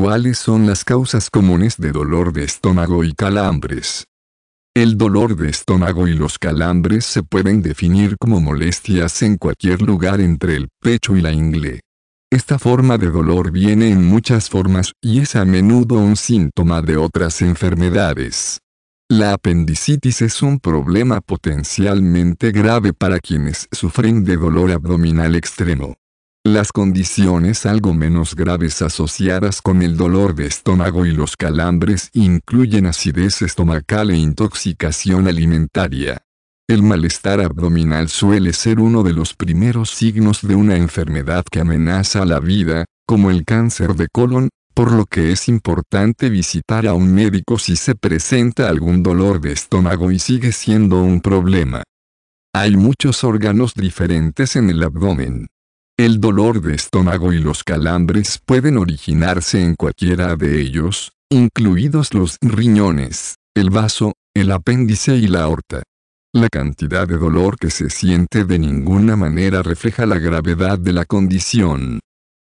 ¿Cuáles son las causas comunes de dolor de estómago y calambres? El dolor de estómago y los calambres se pueden definir como molestias en cualquier lugar entre el pecho y la ingle. Esta forma de dolor viene en muchas formas y es a menudo un síntoma de otras enfermedades. La apendicitis es un problema potencialmente grave para quienes sufren de dolor abdominal extremo. Las condiciones algo menos graves asociadas con el dolor de estómago y los calambres incluyen acidez estomacal e intoxicación alimentaria. El malestar abdominal suele ser uno de los primeros signos de una enfermedad que amenaza la vida, como el cáncer de colon, por lo que es importante visitar a un médico si se presenta algún dolor de estómago y sigue siendo un problema. Hay muchos órganos diferentes en el abdomen. El dolor de estómago y los calambres pueden originarse en cualquiera de ellos, incluidos los riñones, el vaso, el apéndice y la aorta. La cantidad de dolor que se siente de ninguna manera refleja la gravedad de la condición.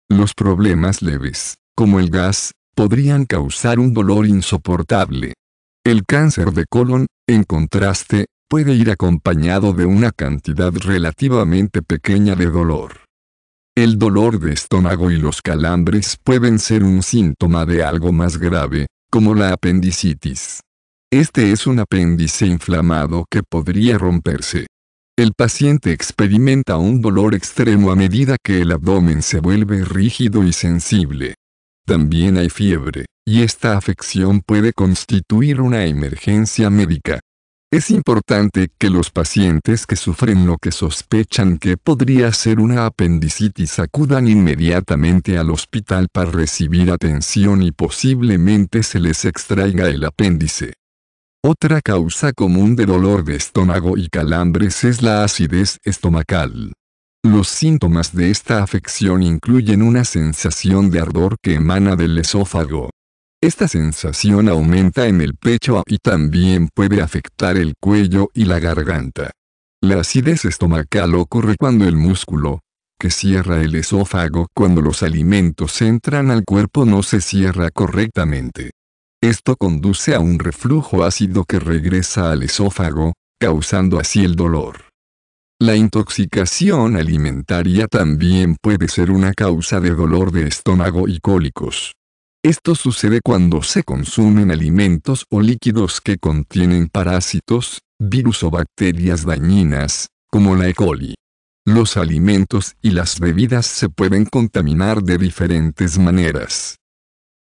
Los problemas leves, como el gas, podrían causar un dolor insoportable. El cáncer de colon, en contraste, puede ir acompañado de una cantidad relativamente pequeña de dolor. El dolor de estómago y los calambres pueden ser un síntoma de algo más grave, como la apendicitis. Este es un apéndice inflamado que podría romperse. El paciente experimenta un dolor extremo a medida que el abdomen se vuelve rígido y sensible. También hay fiebre, y esta afección puede constituir una emergencia médica. Es importante que los pacientes que sufren lo que sospechan que podría ser una apendicitis acudan inmediatamente al hospital para recibir atención y posiblemente se les extraiga el apéndice. Otra causa común de dolor de estómago y calambres es la acidez estomacal. Los síntomas de esta afección incluyen una sensación de ardor que emana del esófago, esta sensación aumenta en el pecho y también puede afectar el cuello y la garganta. La acidez estomacal ocurre cuando el músculo, que cierra el esófago cuando los alimentos entran al cuerpo no se cierra correctamente. Esto conduce a un reflujo ácido que regresa al esófago, causando así el dolor. La intoxicación alimentaria también puede ser una causa de dolor de estómago y cólicos. Esto sucede cuando se consumen alimentos o líquidos que contienen parásitos, virus o bacterias dañinas, como la E. coli. Los alimentos y las bebidas se pueden contaminar de diferentes maneras.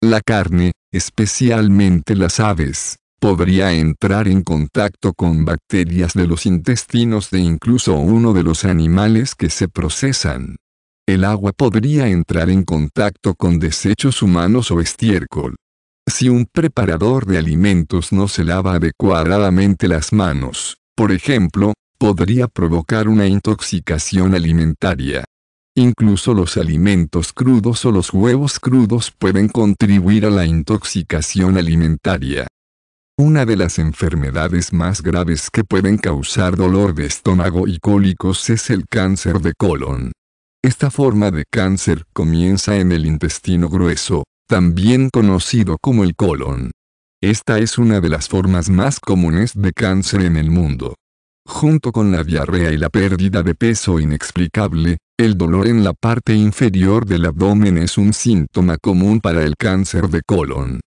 La carne, especialmente las aves, podría entrar en contacto con bacterias de los intestinos de incluso uno de los animales que se procesan el agua podría entrar en contacto con desechos humanos o estiércol. Si un preparador de alimentos no se lava adecuadamente las manos, por ejemplo, podría provocar una intoxicación alimentaria. Incluso los alimentos crudos o los huevos crudos pueden contribuir a la intoxicación alimentaria. Una de las enfermedades más graves que pueden causar dolor de estómago y cólicos es el cáncer de colon. Esta forma de cáncer comienza en el intestino grueso, también conocido como el colon. Esta es una de las formas más comunes de cáncer en el mundo. Junto con la diarrea y la pérdida de peso inexplicable, el dolor en la parte inferior del abdomen es un síntoma común para el cáncer de colon.